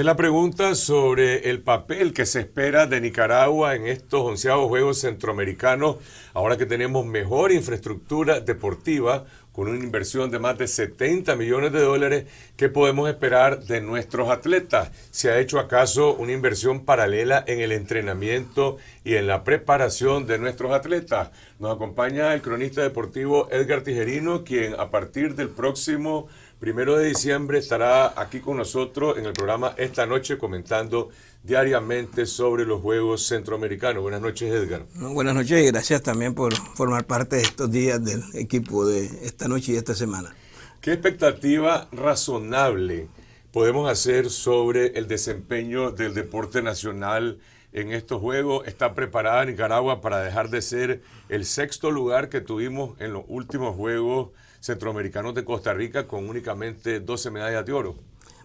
es la pregunta sobre el papel que se espera de Nicaragua en estos onceavos Juegos Centroamericanos, ahora que tenemos mejor infraestructura deportiva, con una inversión de más de 70 millones de dólares, ¿qué podemos esperar de nuestros atletas? ¿Se ha hecho acaso una inversión paralela en el entrenamiento y en la preparación de nuestros atletas? Nos acompaña el cronista deportivo Edgar Tijerino, quien a partir del próximo primero de diciembre estará aquí con nosotros en el programa esta noche comentando diariamente sobre los Juegos Centroamericanos. Buenas noches, Edgar. Buenas noches y gracias también por formar parte de estos días del equipo de esta noche y esta semana. ¿Qué expectativa razonable podemos hacer sobre el desempeño del deporte nacional en estos Juegos? ¿Está preparada Nicaragua para dejar de ser el sexto lugar que tuvimos en los últimos Juegos? centroamericanos de Costa Rica con únicamente 12 medallas de oro.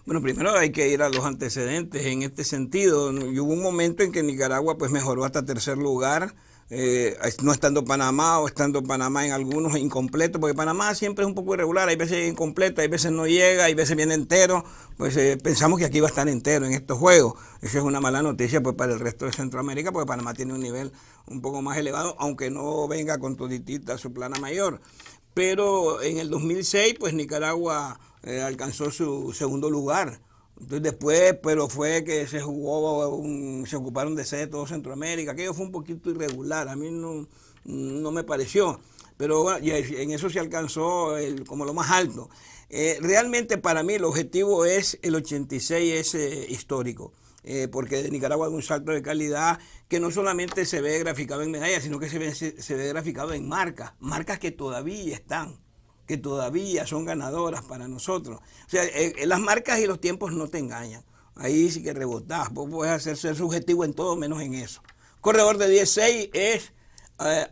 Bueno, primero hay que ir a los antecedentes en este sentido. Y hubo un momento en que Nicaragua pues mejoró hasta tercer lugar, eh, no estando Panamá o estando Panamá en algunos incompletos porque Panamá siempre es un poco irregular, hay veces incompleta, hay veces no llega, hay veces viene entero, pues eh, pensamos que aquí va a estar entero en estos juegos. Eso es una mala noticia pues para el resto de Centroamérica, porque Panamá tiene un nivel un poco más elevado, aunque no venga con toditita su plana mayor pero en el 2006 pues Nicaragua eh, alcanzó su segundo lugar. Entonces después, pero fue que se jugó, se ocuparon de sede todo Centroamérica, aquello fue un poquito irregular, a mí no, me pareció, pero en eso se alcanzó como lo más alto. Eh, realmente para mí el objetivo es el 86 es histórico. Eh, porque de Nicaragua es un salto de calidad que no solamente se ve graficado en medallas, sino que se ve, se, ve graficado en marcas, marcas que todavía están, que todavía son ganadoras para nosotros. O sea, eh, eh, las marcas y los tiempos no te engañan. Ahí sí que rebotás, vos puedes hacer ser subjetivo en todo menos en eso. Corredor de 16 es,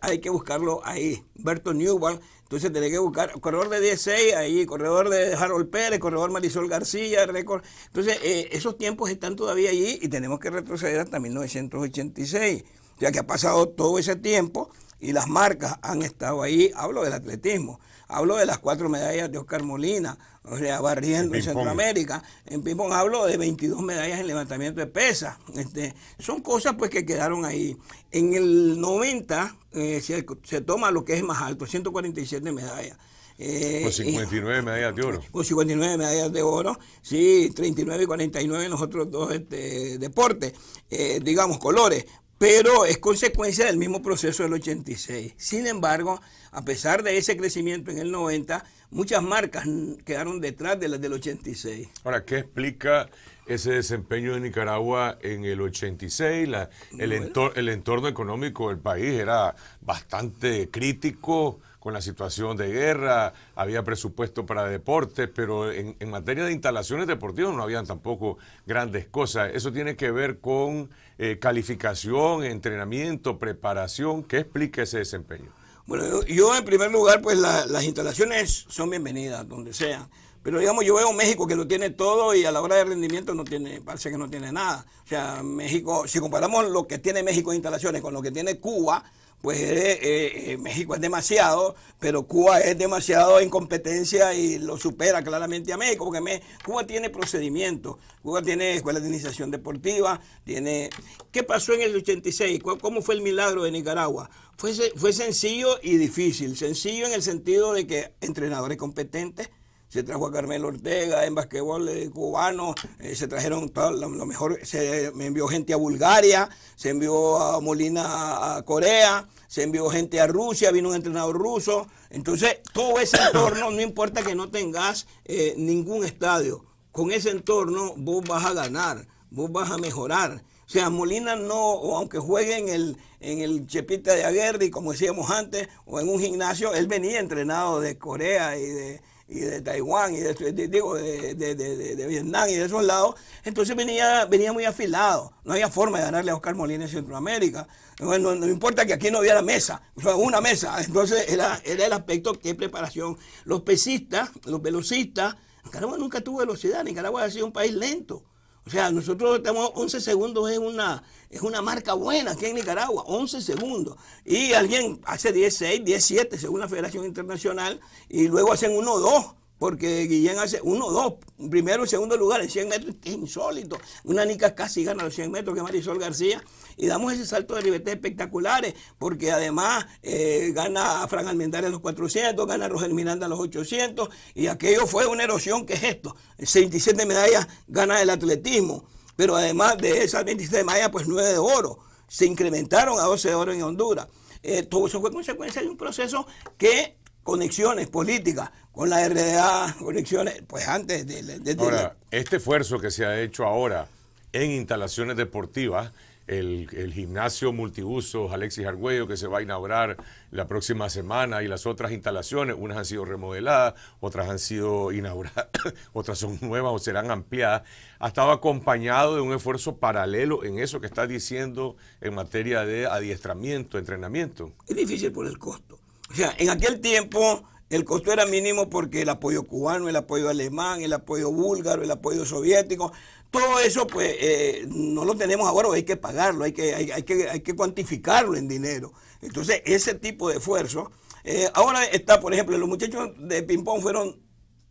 hay que buscarlo ahí. Berto Newell entonces tenés que buscar corredor de 16, ahí corredor de Harold Pérez, corredor Marisol García, récord. Entonces eh, esos tiempos están todavía allí y tenemos que retroceder hasta 1986. ya que ha pasado todo ese tiempo y las marcas han estado ahí. Hablo del atletismo. Hablo de las cuatro medallas de Oscar Molina, o sea, barriendo en, Centroamérica. En ping hablo de 22 medallas en levantamiento de pesas. Este, son cosas pues que quedaron ahí. En el 90 eh, se, toma lo que es más alto, 147 medallas. Eh, con 59 medallas de oro. Con 59 medallas de oro, sí, 39 y 49 en los otros dos este, deportes, eh, digamos, colores pero es consecuencia del mismo proceso del 86. Sin embargo, a pesar de ese crecimiento en el 90, muchas marcas quedaron detrás de las del 86. Ahora, ¿qué explica ese desempeño de Nicaragua en el 86? La, el, el entorno económico del país era bastante crítico con la situación de guerra, había presupuesto para deportes, pero en, materia de instalaciones deportivas no habían tampoco grandes cosas. Eso tiene que ver con eh, calificación, entrenamiento, preparación. ¿Qué explica ese desempeño? Bueno, yo, en primer lugar, pues las instalaciones son bienvenidas, donde sea. Pero digamos, yo veo México que lo tiene todo y a la hora de rendimiento no tiene, parece que no tiene nada. O sea, México, si comparamos lo que tiene México en instalaciones con lo que tiene Cuba, pues eh, eh, eh, México es demasiado, pero Cuba es demasiado en competencia y lo supera claramente a México, porque Cuba tiene procedimientos, Cuba tiene escuelas de iniciación deportiva, tiene... ¿Qué pasó en el 86? ¿Cómo fue el milagro de Nicaragua? Fue, fue sencillo y difícil, sencillo en el sentido de que entrenadores competentes, se trajo a Carmelo Ortega en basquetbol cubano, eh, se trajeron todo, lo, mejor, se envió gente a Bulgaria, se envió a Molina a, Corea, se envió gente a Rusia, vino un entrenador ruso. Entonces, todo ese entorno, no importa que no tengas eh, ningún estadio, con ese entorno vos vas a ganar, vos vas a mejorar. O sea, Molina no, o aunque juegue en el, en el Chepita de Aguerri, como decíamos antes, o en un gimnasio, él venía entrenado de Corea y de, y de Taiwán y de, Vietnam y de esos lados, entonces venía, venía muy afilado. No había forma de ganarle a Oscar Molina en Centroamérica. No, no, importa que aquí no hubiera mesa, una mesa. Entonces era, era el aspecto de preparación. Los pesistas, los velocistas, Nicaragua nunca tuvo velocidad, Nicaragua ha sido un país lento. O sea, nosotros estamos 11 segundos es una, es una marca buena aquí en Nicaragua, 11 segundos. Y alguien hace 16, 17 según la Federación Internacional y luego hacen 1 o porque Guillén hace uno, dos, primero y segundo lugar, en 100 metros, insólito. Una Nica casi gana los 100 metros que Marisol García. Y damos ese salto de libertad espectaculares, porque además eh, gana Fran Almendares los 400, gana Roger Miranda en los 800, y aquello fue una erosión que es esto. 67 medallas gana el atletismo, pero además de esas 27 medallas, pues 9 de oro. Se incrementaron a 12 de oro en Honduras. Eh, todo eso fue consecuencia de un proceso que conexiones políticas, con la RDA, conexiones, pues antes de... ahora, este esfuerzo que se ha hecho ahora en instalaciones deportivas, el, gimnasio multiusos Alexis Argüello que se va a inaugurar la próxima semana y las otras instalaciones, unas han sido remodeladas, otras han sido inauguradas, otras son nuevas o serán ampliadas, ha estado acompañado de un esfuerzo paralelo en eso que está diciendo en materia de adiestramiento, entrenamiento. Es difícil por el costo. O sea, en aquel tiempo el costo era mínimo porque el apoyo cubano, el apoyo alemán, el apoyo búlgaro, el apoyo soviético, todo eso pues eh, no lo tenemos ahora, hay que pagarlo, hay que, hay, que, cuantificarlo en dinero. Entonces ese tipo de esfuerzo, eh, ahora está por ejemplo, los muchachos de ping-pong fueron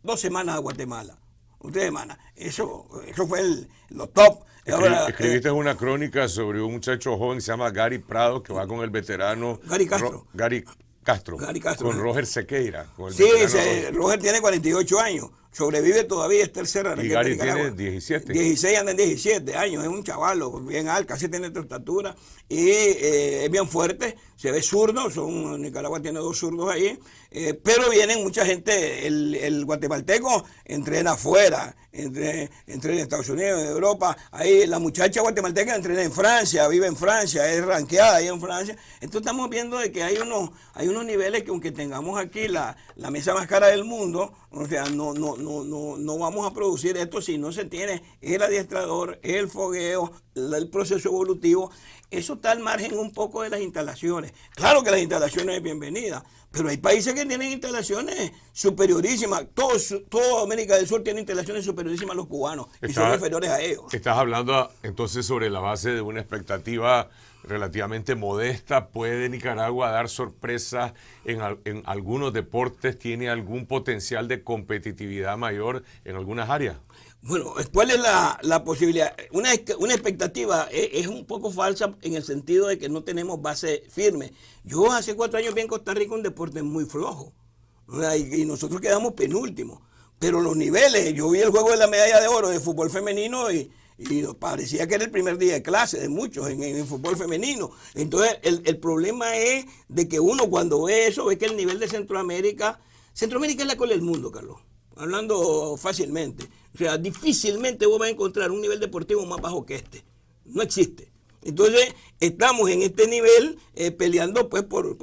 dos semanas a Guatemala, dos semanas, eso, eso fue lo top. Eh, escribiste una crónica sobre un muchacho joven que se llama Gary Prado, que va con el veterano. Gary Castro. Gary Castro, Con Roger Sequeira. sí, Roger tiene 48 años sobrevive todavía, es tercera y Gary tiene 17. 16, anda en 17 años, es un chavalo bien alto, casi tiene tu estatura y eh, es bien fuerte, se ve zurdo, son, Nicaragua tiene dos zurdos ahí, eh, pero vienen mucha gente, el, el guatemalteco entrena afuera, entrena, en Estados Unidos, en Europa, ahí la muchacha guatemalteca entrena en Francia, vive en Francia, es ranqueada ahí en Francia, entonces estamos viendo de que hay unos, hay unos niveles que aunque tengamos aquí la, mesa más cara del mundo, o sea, no, no no, no, no vamos a producir esto si no se tiene el adiestrador, el fogueo, el proceso evolutivo. Eso está al margen un poco de las instalaciones. Claro que las instalaciones es bienvenida, pero hay países que tienen instalaciones superiorísimas. Todo, América del Sur tiene instalaciones superiorísimas a los cubanos y son inferiores a ellos. Estás hablando entonces sobre la base de una expectativa relativamente modesta. ¿Puede Nicaragua dar sorpresas en, algunos deportes? ¿Tiene algún potencial de competitividad mayor en algunas áreas? Bueno, ¿cuál es la, posibilidad? Una, expectativa eh, es, un poco falsa en el sentido de que no tenemos base firme. Yo hace cuatro años vi en Costa Rica un deporte muy flojo y, y nosotros quedamos penúltimos. Pero los niveles, yo vi el juego de la medalla de oro de fútbol femenino y y parecía que era el primer día de clase de muchos en, el fútbol femenino. Entonces, el, problema es de que uno cuando ve eso, ve que el nivel de Centroamérica, Centroamérica es la cola del mundo, Carlos, hablando fácilmente. O sea, difícilmente vos vas a encontrar un nivel deportivo más bajo que este. No existe. Entonces, estamos en este nivel eh, peleando pues por,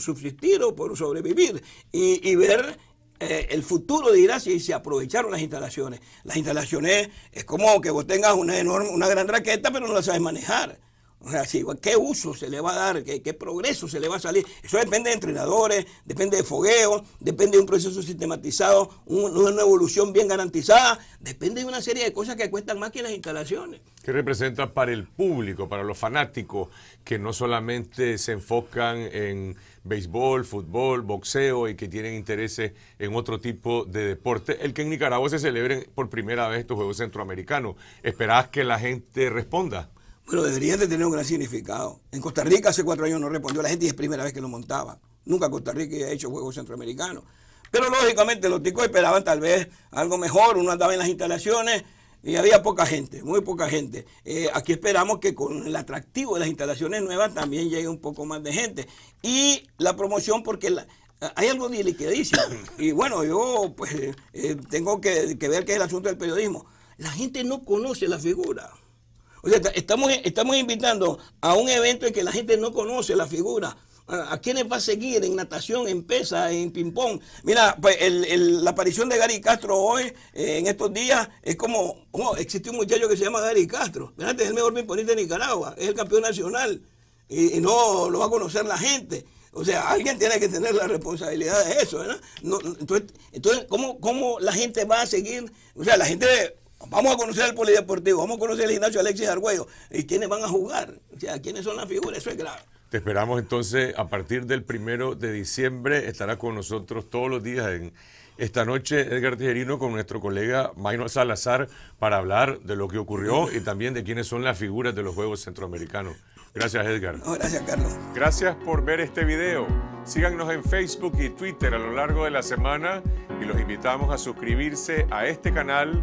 subsistir o por sobrevivir y, y ver eh, el futuro dirá si se aprovecharon las instalaciones. Las instalaciones es como que vos tengas una, enorme, una gran raqueta, pero no la sabes manejar. O sea, ¿Qué uso se le va a dar? ¿Qué, progreso se le va a salir? Eso depende de entrenadores, depende de fogueo, depende de un proceso sistematizado, una evolución bien garantizada, depende de una serie de cosas que cuestan más que las instalaciones. ¿Qué representa para el público, para los fanáticos, que no solamente se enfocan en béisbol, fútbol, boxeo y que tienen intereses en otro tipo de deporte, el que en Nicaragua se celebren por primera vez estos Juegos Centroamericanos? ¿Esperás que la gente responda? Bueno, deberían de tener un gran significado. En Costa Rica hace cuatro años no respondió la gente y es primera vez que lo montaba... Nunca Costa Rica ha hecho juegos centroamericanos. Pero lógicamente los ticos esperaban tal vez algo mejor, uno andaba en las instalaciones y había poca gente, muy poca gente. Eh, aquí esperamos que con el atractivo de las instalaciones nuevas también llegue un poco más de gente. Y la promoción, porque hay algo de Y bueno, yo pues eh, eh, tengo que, que ver que es el asunto del periodismo. La gente no conoce la figura. O sea, estamos, estamos invitando a un evento en que la gente no conoce la figura. ¿A quiénes va a seguir en natación, en pesa, en ping-pong? Mira, pues el, la aparición de Gary Castro hoy, eh, en estos días, es como, oh, existe un muchacho que se llama Gary Castro. es el mejor ping-pongista de Nicaragua, es el campeón nacional y, no lo va a conocer la gente. O sea, alguien tiene que tener la responsabilidad de eso, No, entonces, entonces ¿cómo, ¿cómo, la gente va a seguir? O sea, la gente Vamos a conocer al polideportivo, vamos a conocer al gimnasio Alexis Arguello. y quiénes van a jugar, o sea, quiénes son las figuras, eso es grave. Te esperamos entonces a partir del primero de diciembre, estará con nosotros todos los días en esta noche Edgar Tijerino con nuestro colega Maino Salazar para hablar de lo que ocurrió y también de quiénes son las figuras de los Juegos Centroamericanos. Gracias Edgar. gracias Carlos. Gracias por ver este video. Síganos en Facebook y Twitter a lo largo de la semana y los invitamos a suscribirse a este canal